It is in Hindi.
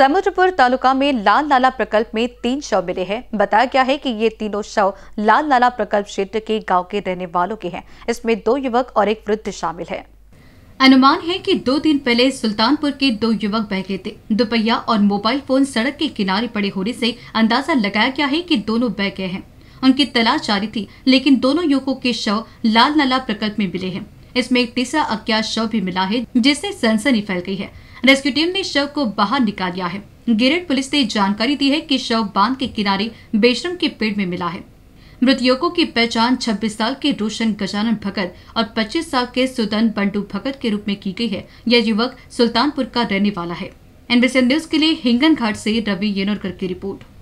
समुद्रपुर तालुका में लाल नाला प्रकल्प में तीन शव मिले हैं बताया गया है कि ये तीनों शव लाल नाला प्रकल्प क्षेत्र के गांव के रहने वालों के हैं इसमें दो युवक और एक वृद्ध शामिल है अनुमान है कि दो दिन पहले सुल्तानपुर के दो युवक बह गए थे दोपहिया और मोबाइल फोन सड़क के किनारे पड़े होने से अंदाजा लगाया गया है कि दोनों बह गए हैं उनकी तलाश जारी थी लेकिन दोनों युवकों के शव लाल नाला प्रकल्प में मिले हैं इसमें एक तीसरा अज्ञात शव भी मिला है जिससे सनसनी फैल गई है रेस्क्यू टीम ने शव को बाहर निकाल लिया है गिरट पुलिस ने जानकारी दी है कि शव बांध के किनारे बेशरम के पेड़ में मिला है मृत युवकों की पहचान 26 साल के रोशन गजानन भगत और 25 साल के सुदन बंडू भगत के रूप में की गई है यह युवक सुल्तानपुर का रहने वाला है एनबीसी न्यूज के लिए हिंगन घाट ऐसी रवि येनोरकर की रिपोर्ट